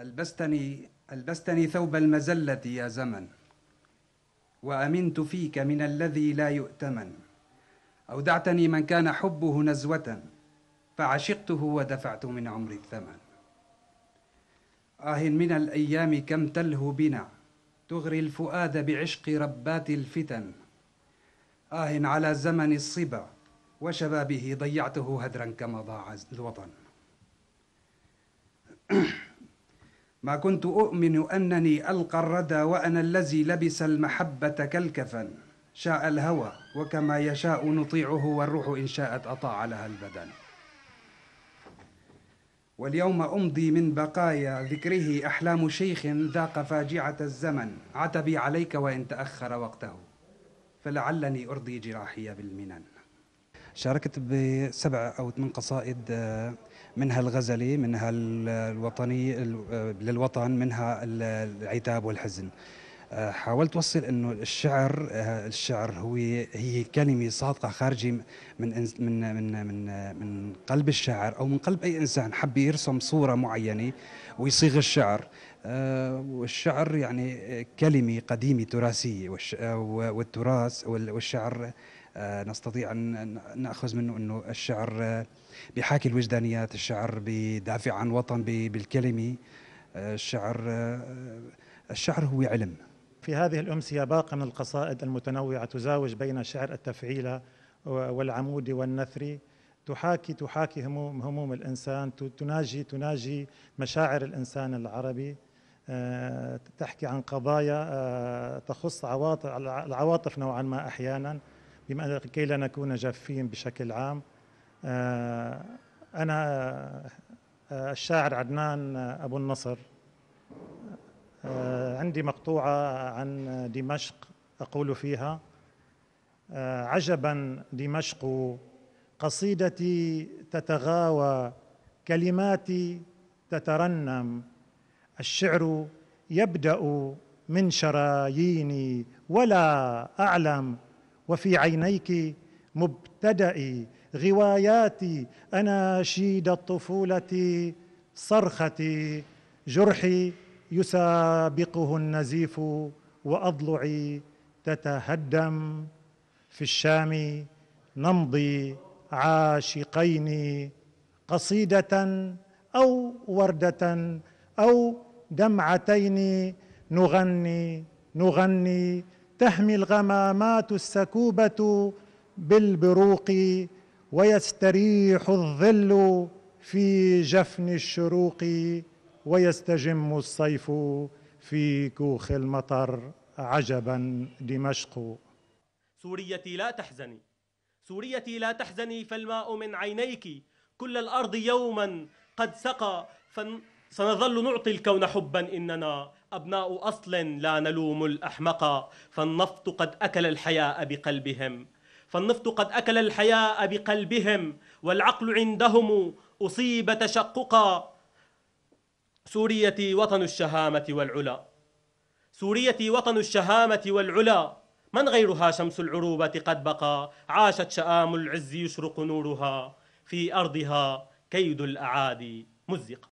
ألبستني ألبستني ثوب المزلة يا زمن وأمنت فيك من الذي لا يؤتمن أودعتني من كان حبه نزوة فعشقته ودفعت من عمري الثمن آه من الأيام كم تلهو بنا تغري الفؤاد بعشق ربات الفتن آه على زمن الصبا وشبابه ضيعته هدرا كما ضاع الوطن ما كنت أؤمن أنني ألقى الردى وأنا الذي لبس المحبة كالكفن شاء الهوى وكما يشاء نطيعه والروح إن شاءت أطاع لها البدن واليوم أمضي من بقايا ذكره أحلام شيخ ذاق فاجعة الزمن عتبي عليك وإن تأخر وقته فلعلني أرضي جراحي بالمنن شاركت بسبع أو ثمان قصائد آه، منها الغزلي منها الوطني آه، للوطن منها العتاب والحزن آه، حاولت اوصل انه الشعر آه، الشعر هو هي كلمه صادقه خارجه من من من من من قلب الشاعر او من قلب اي انسان حب يرسم صوره معينه ويصيغ الشعر والشعر يعني كلمه قديمه تراثيه والتراث والشعر آه، نستطيع ان ناخذ منه انه الشعر آه، بيحاكي الوجدانيات، الشعر بيدافع عن وطن بالكلمه، آه، الشعر الشعر هو علم. في هذه الامسيه باقه من القصائد المتنوعه تزاوج بين شعر التفعيله والعمودي والنثري تحاكي تحاكي هموم هموم الانسان تناجي تناجي مشاعر الانسان العربي تحكي عن قضايا تخص عواطف العواطف نوعا ما احيانا بما كي لا نكون جافين بشكل عام آه، أنا آه، الشاعر عدنان آه، أبو النصر عندي مقطوعة عن دمشق أقول فيها عجبا دمشق قصيدتي تتغاوى كلماتي تترنم الشعر يبدأ من شراييني ولا أعلم وفي عينيك مبتدئي غواياتي اناشيد الطفوله صرختي جرحي يسابقه النزيف واضلعي تتهدم في الشام نمضي عاشقين قصيده او ورده او دمعتين نغني نغني تهمي الغمامات السكوبه بالبروق ويستريح الظل في جفن الشروق ويستجم الصيف في كوخ المطر عجبا دمشق سوريتي لا تحزني سوريتي لا تحزني فالماء من عينيك كل الارض يوما قد سقى فن سنظل نعطي الكون حبا إننا أبناء أصل لا نلوم الأحمق فالنفط قد أكل الحياء بقلبهم فالنفط قد أكل الحياء بقلبهم والعقل عندهم أصيب تشققا سوريتي وطن الشهامة والعلا سوريتي وطن الشهامة والعلا من غيرها شمس العروبة قد بقى عاشت شآم العز يشرق نورها في أرضها كيد الأعادي مزق